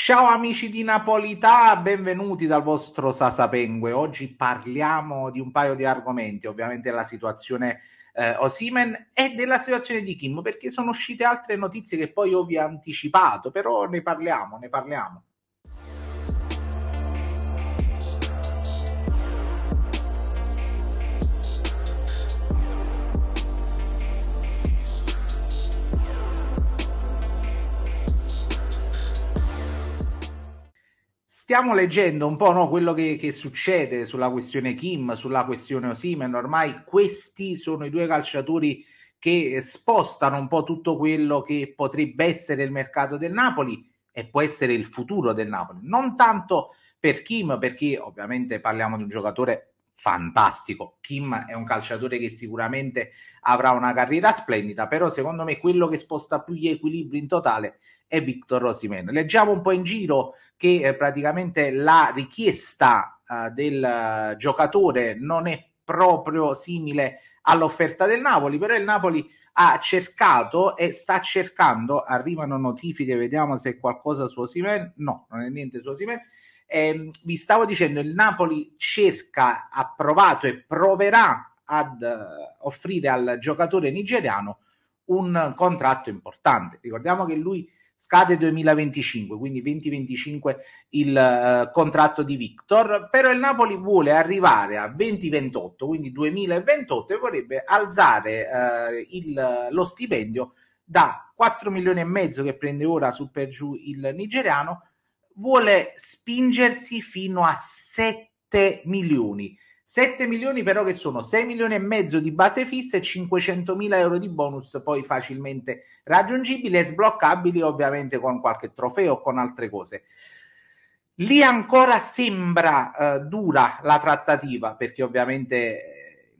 Ciao amici di Napolità, benvenuti dal vostro Sasapengue. Oggi parliamo di un paio di argomenti, ovviamente la situazione eh, Osimen e della situazione di Kim, perché sono uscite altre notizie che poi io vi ho anticipato, però ne parliamo, ne parliamo. stiamo leggendo un po' no, quello che, che, succede sulla questione Kim, sulla questione Osimen. Ormai questi sono i due calciatori che spostano un po' tutto quello che potrebbe essere il mercato del Napoli e può essere il futuro del Napoli. Non tanto per Kim, perché ovviamente parliamo di un giocatore fantastico. Kim è un calciatore che sicuramente avrà una carriera splendida, però secondo me quello che sposta più gli equilibri in totale è Victor Rosimen. Leggiamo un po' in giro che eh, praticamente la richiesta eh, del eh, giocatore non è proprio simile all'offerta del Napoli, però il Napoli ha cercato e sta cercando, arrivano notifiche, vediamo se è qualcosa su Osimen, no, non è niente su Osimen, eh, vi stavo dicendo, il Napoli cerca, ha provato e proverà ad uh, offrire al giocatore nigeriano un contratto importante. Ricordiamo che lui scade 2025, quindi 2025 il uh, contratto di Victor, però il Napoli vuole arrivare a 2028, quindi 2028 e vorrebbe alzare uh, il, lo stipendio da 4 milioni e mezzo che prende ora su per giù il nigeriano vuole spingersi fino a 7 milioni. 7 milioni però che sono 6 milioni e mezzo di base fissa e 500 mila euro di bonus poi facilmente raggiungibili e sbloccabili ovviamente con qualche trofeo o con altre cose. Lì ancora sembra eh, dura la trattativa perché ovviamente eh,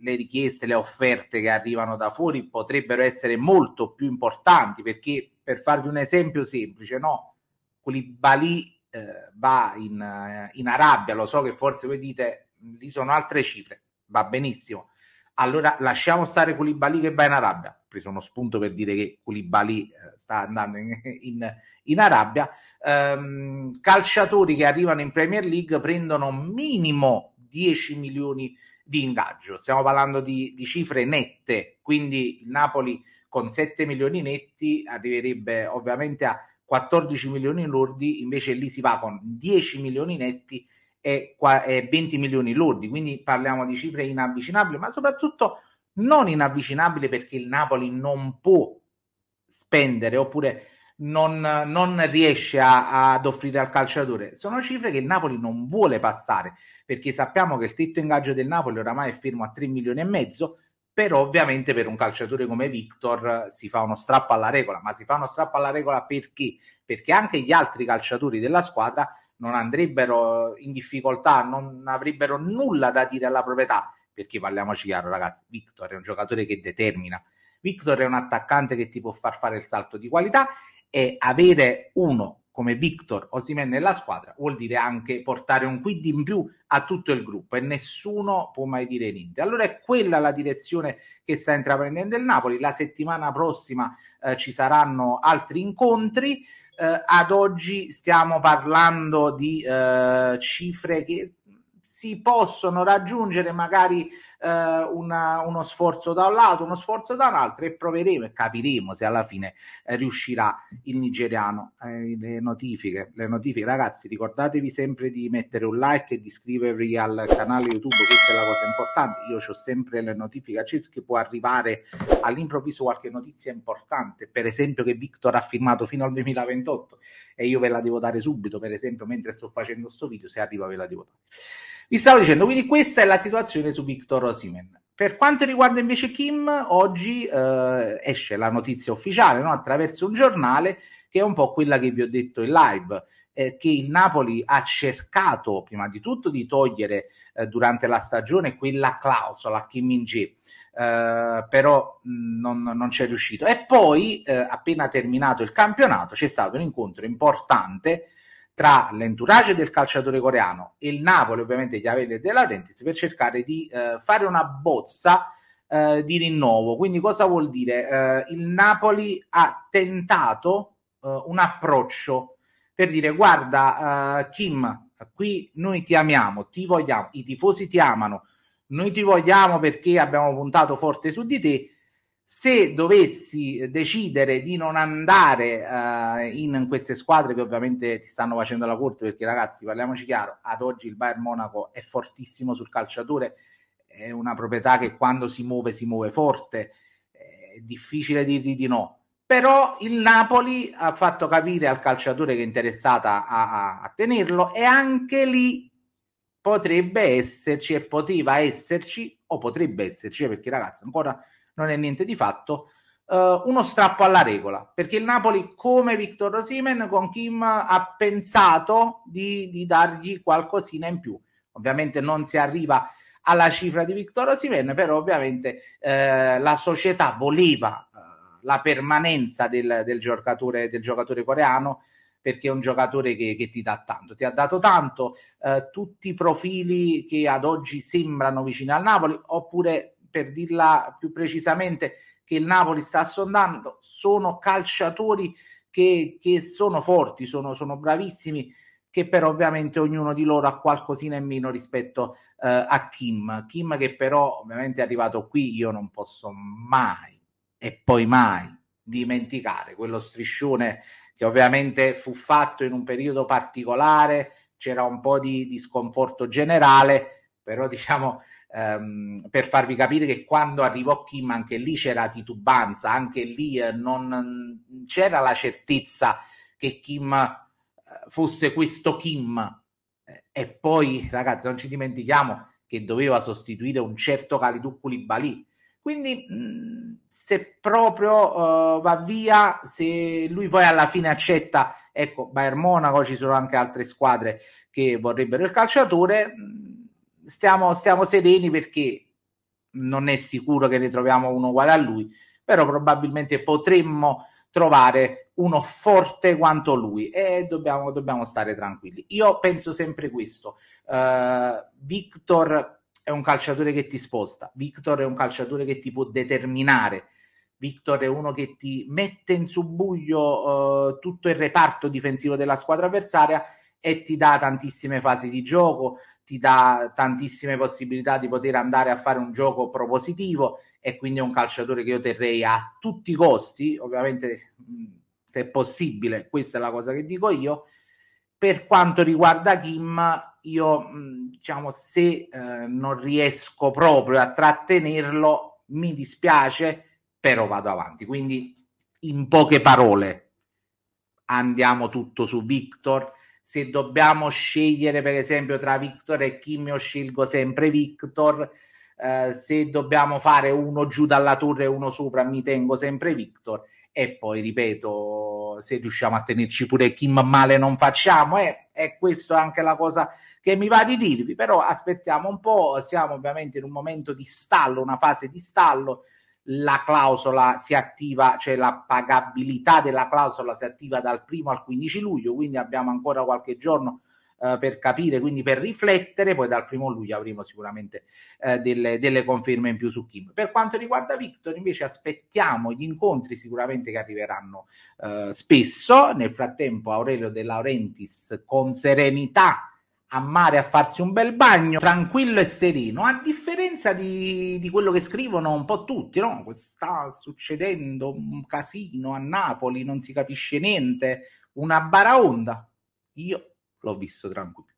le richieste, le offerte che arrivano da fuori potrebbero essere molto più importanti perché per farvi un esempio semplice, no? Quelli Koulibaly eh, va in, eh, in Arabia, lo so che forse voi dite mm, lì sono altre cifre, va benissimo. Allora lasciamo stare Koulibaly che va in Arabia. Ho preso uno spunto per dire che Koulibaly eh, sta andando in, in, in Arabia. Ehm, calciatori che arrivano in Premier League prendono minimo 10 milioni di ingaggio. Stiamo parlando di, di cifre nette, quindi il Napoli con 7 milioni netti arriverebbe ovviamente a 14 milioni lordi, invece lì si va con 10 milioni netti e 20 milioni lordi, quindi parliamo di cifre inavvicinabili, ma soprattutto non inavvicinabili perché il Napoli non può spendere oppure non, non riesce a, ad offrire al calciatore. Sono cifre che il Napoli non vuole passare perché sappiamo che il tetto ingaggio del Napoli oramai è fermo a 3 milioni e mezzo, però ovviamente per un calciatore come Victor eh, si fa uno strappo alla regola, ma si fa uno strappo alla regola perché? Perché anche gli altri calciatori della squadra non andrebbero in difficoltà, non avrebbero nulla da dire alla proprietà, perché parliamoci chiaro ragazzi, Victor è un giocatore che determina, Victor è un attaccante che ti può far fare il salto di qualità e avere uno come Victor Osimen nella squadra vuol dire anche portare un quid in più a tutto il gruppo e nessuno può mai dire niente. Allora è quella la direzione che sta intraprendendo il Napoli. La settimana prossima eh, ci saranno altri incontri. Eh, ad oggi stiamo parlando di eh, cifre che si possono raggiungere magari eh, una, uno sforzo da un lato, uno sforzo da un altro e proveremo e capiremo se alla fine eh, riuscirà il nigeriano. Eh, le, notifiche, le notifiche, ragazzi, ricordatevi sempre di mettere un like e di iscrivervi al canale YouTube, questa è la cosa importante. Io ho sempre le notifiche accese che può arrivare all'improvviso qualche notizia importante, per esempio che Victor ha firmato fino al 2028 e io ve la devo dare subito, per esempio mentre sto facendo questo video, se arriva ve la devo dare. Vi stavo dicendo, quindi questa è la situazione su Victor Osimen. Per quanto riguarda invece Kim, oggi eh, esce la notizia ufficiale no? attraverso un giornale che è un po' quella che vi ho detto in live, eh, che il Napoli ha cercato prima di tutto di togliere eh, durante la stagione quella clausola a Kim In-Jae, eh, però mh, non, non c'è riuscito. E poi, eh, appena terminato il campionato, c'è stato un incontro importante tra l'entourage del calciatore coreano e il Napoli, ovviamente di Chiavelli e della Rentis, per cercare di eh, fare una bozza eh, di rinnovo. Quindi cosa vuol dire? Eh, il Napoli ha tentato eh, un approccio per dire guarda eh, Kim, qui noi ti amiamo, ti vogliamo, i tifosi ti amano, noi ti vogliamo perché abbiamo puntato forte su di te, se dovessi eh, decidere di non andare uh, in queste squadre che ovviamente ti stanno facendo la corte, perché ragazzi, parliamoci chiaro, ad oggi il Bayern Monaco è fortissimo sul calciatore, è una proprietà che quando si muove si muove forte, eh, è difficile dirgli di no. Però il Napoli ha fatto capire al calciatore che è interessata a, a, a tenerlo e anche lì potrebbe esserci e poteva esserci o potrebbe esserci perché ragazzi ancora non è niente di fatto. Uh, uno strappo alla regola perché il Napoli, come Victor Rosimen, con Kim ha pensato di, di, dargli qualcosina in più. Ovviamente non si arriva alla cifra di Victor Rosimen, però ovviamente eh, la società voleva eh, la permanenza del, del, giocatore, del giocatore coreano perché è un giocatore che, che, ti dà tanto, ti ha dato tanto, eh, tutti i profili che ad oggi sembrano vicini al Napoli, oppure per dirla più precisamente, che il Napoli sta assondando, sono calciatori che, che sono forti, sono, sono, bravissimi, che però ovviamente ognuno di loro ha qualcosina in meno rispetto eh, a Kim. Kim che però ovviamente è arrivato qui, io non posso mai e poi mai dimenticare quello striscione che ovviamente fu fatto in un periodo particolare, c'era un po' di, di sconforto generale, però diciamo ehm, per farvi capire che quando arrivò Kim anche lì c'era titubanza, anche lì eh, non c'era la certezza che Kim eh, fosse questo Kim eh, e poi ragazzi non ci dimentichiamo che doveva sostituire un certo Kalidou Koulibaly quindi mm, se proprio uh, va via se lui poi alla fine accetta ecco Bayern Monaco ci sono anche altre squadre che vorrebbero il calciatore mh, mm, stiamo, stiamo sereni perché non è sicuro che ne troviamo uno uguale a lui, però probabilmente potremmo trovare uno forte quanto lui e dobbiamo, dobbiamo stare tranquilli. Io penso sempre questo. Uh, Victor è un calciatore che ti sposta, Victor è un calciatore che ti può determinare. Victor è uno che ti mette in subbuglio uh, tutto il reparto difensivo della squadra avversaria e ti dà tantissime fasi di gioco, ti dà tantissime possibilità di poter andare a fare un gioco propositivo e quindi è un calciatore che io terrei a tutti i costi, ovviamente se possibile, questa è la cosa che dico io. Per quanto riguarda Kim, io diciamo se eh, non riesco proprio a trattenerlo, mi dispiace, però vado avanti. Quindi in poche parole andiamo tutto su Victor se dobbiamo scegliere per esempio tra Victor e Kim, io scelgo sempre Victor. Eh, se dobbiamo fare uno giù dalla torre e uno sopra, mi tengo sempre Victor. E poi ripeto, se riusciamo a tenerci pure Kim, male non facciamo. Eh, questa è anche la cosa che mi va di dirvi. Però aspettiamo un po'. Siamo ovviamente in un momento di stallo, una fase di stallo la clausola si attiva, cioè la pagabilità della clausola si attiva dal 1 al 15 luglio, quindi abbiamo ancora qualche giorno eh, per capire, quindi per riflettere, poi dal 1 luglio avremo sicuramente eh, delle, delle, conferme in più su Kim. Per quanto riguarda Victor, invece aspettiamo gli incontri sicuramente che arriveranno eh, spesso, nel frattempo Aurelio De Laurentiis con serenità a mare a farsi un bel bagno, tranquillo e sereno, a differenza di, di, quello che scrivono un po' tutti, no? Sta succedendo un casino a Napoli, non si capisce niente, una baraonda. Io l'ho visto tranquillo.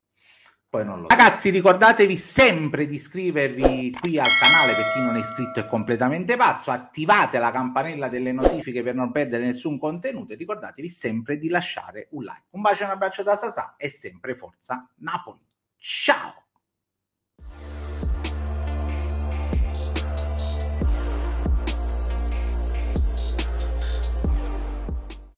Poi non lo Ragazzi, ricordatevi sempre di iscrivervi qui al canale per chi non è iscritto è completamente pazzo. Attivate la campanella delle notifiche per non perdere nessun contenuto e ricordatevi sempre di lasciare un like. Un bacio e un abbraccio da Sasà e sempre forza Napoli. Ciao!